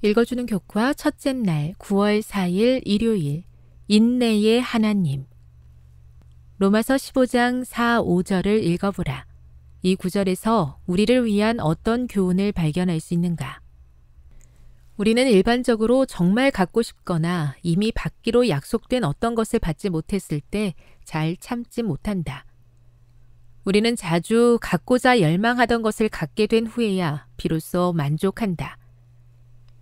읽어주는 교과 첫째 날 9월 4일 일요일 인내의 하나님 로마서 15장 4, 5절을 읽어보라. 이 구절에서 우리를 위한 어떤 교훈을 발견할 수 있는가? 우리는 일반적으로 정말 갖고 싶거나 이미 받기로 약속된 어떤 것을 받지 못했을 때 잘 참지 못한다. 우리는 자주 갖고자 열망하던 것을 갖게 된 후에야 비로소 만족한다.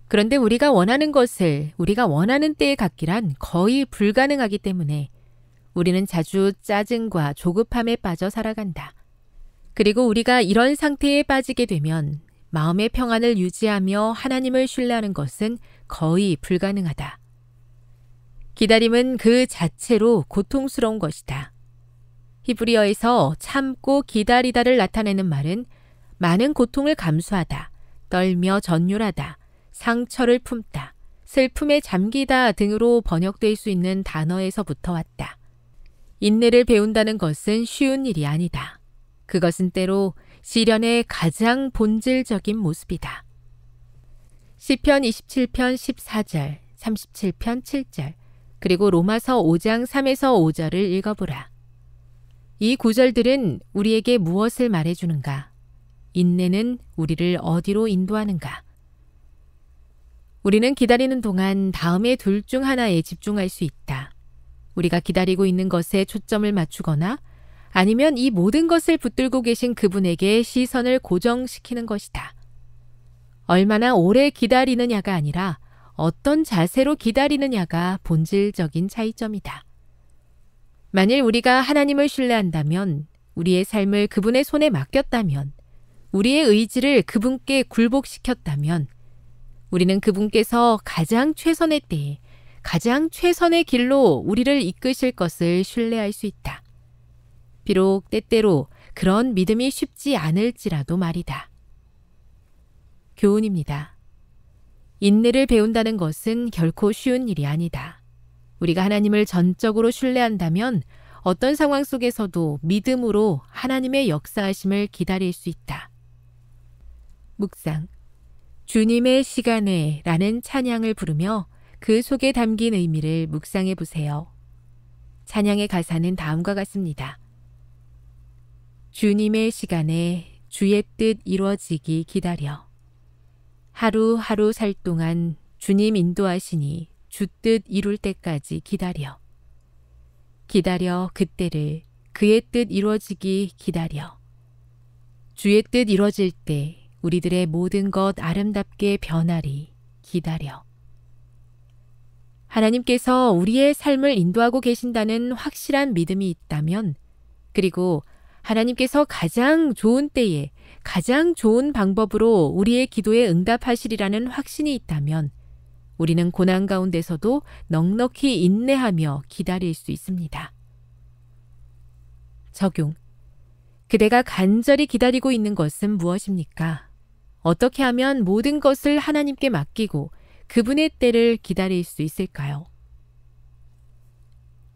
그런데 우리가 원하는 것을 우리가 원하는 때에 갖기란 거의 불가능하기 때문에 우리는 자주 짜증과 조급함에 빠져 살아간다. 그리고 우리가 이런 상태에 빠지게 되면 마음의 평안을 유지하며 하나님을 신뢰하는 것은 거의 불가능하다. 기다림은 그 자체로 고통스러운 것이다. 히브리어에서 참고 기다리다를 나타내는 말은 많은 고통을 감수하다, 떨며 전율하다, 상처를 품다, 슬픔에 잠기다 등으로 번역될 수 있는 단어에서부터 왔다. 인내를 배운다는 것은 쉬운 일이 아니다. 그것은 때로 시련의 가장 본질적인 모습이다. 시편 27편 14절, 37편 7절, 그리고 로마서 5장 3에서 5절을 읽어보라. 이 구절들은 우리에게 무엇을 말해주는가? 인내는 우리를 어디로 인도하는가? 우리는 기다리는 동안 다음에둘 중 하나에 집중할 수 있다. 우리가 기다리고 있는 것에 초점을 맞추거나 아니면 이 모든 것을 붙들고 계신 그분에게 시선을 고정시키는 것이다. 얼마나 오래 기다리느냐가 아니라 어떤 자세로 기다리느냐가 본질적인 차이점이다. 만일 우리가 하나님을 신뢰한다면, 우리의 삶을 그분의 손에 맡겼다면, 우리의 의지를 그분께 굴복시켰다면, 우리는 그분께서 가장 최선의 때에 가장 최선의 길로 우리를 이끄실 것을 신뢰할 수 있다. 비록 때때로 그런 믿음이 쉽지 않을지라도 말이다. 교훈입니다. 인내를 배운다는 것은 결코 쉬운 일이 아니다. 우리가 하나님을 전적으로 신뢰한다면 어떤 상황 속에서도 믿음으로 하나님의 역사하심을 기다릴 수 있다. 묵상. 주님의 시간에 라는 찬양을 부르며 그 속에 담긴 의미를 묵상해 보세요. 찬양의 가사는 다음과 같습니다. 주님의 시간에 주의 뜻 이루어지기 기다려. 하루하루 살 동안 주님 인도하시니 주 뜻 이룰 때까지 기다려. 기다려 그때를 그의 뜻 이루어지기 기다려. 주의 뜻 이루어질 때 우리들의 모든 것 아름답게 변하리 기다려. 하나님께서 우리의 삶을 인도하고 계신다는 확실한 믿음이 있다면, 그리고 하나님께서 가장 좋은 때에 가장 좋은 방법으로 우리의 기도에 응답하시리라는 확신이 있다면, 우리는 고난 가운데서도 넉넉히 인내하며 기다릴 수 있습니다. 적용. 그대가 간절히 기다리고 있는 것은 무엇입니까? 어떻게 하면 모든 것을 하나님께 맡기고 그분의 때를 기다릴 수 있을까요?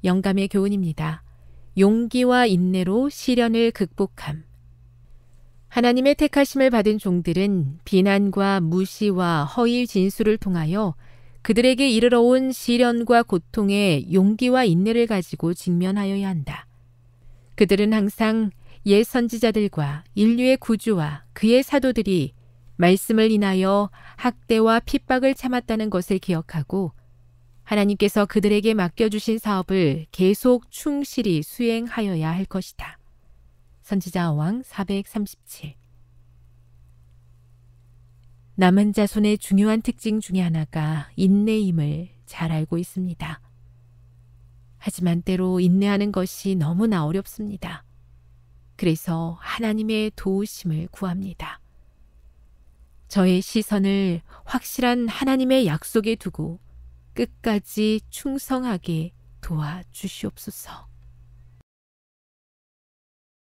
영감의 교훈입니다. 용기와 인내로 시련을 극복함. 하나님의 택하심을 받은 종들은 비난과 무시와 허위 진술을 통하여 그들에게 이르러 온 시련과 고통에 용기와 인내를 가지고 직면하여야 한다. 그들은 항상 옛 선지자들과 인류의 구주와 그의 사도들이 말씀을 인하여 학대와 핍박을 참았다는 것을 기억하고 하나님께서 그들에게 맡겨주신 사업을 계속 충실히 수행하여야 할 것이다. 선지자 왕437 남은 자손의 중요한 특징 중의 하나가 인내임을 잘 알고 있습니다. 하지만 때로 인내하는 것이 너무나 어렵습니다. 그래서 하나님의 도우심을 구합니다. 저의 시선을 확실한 하나님의 약속에 두고 끝까지 충성하게 도와주시옵소서.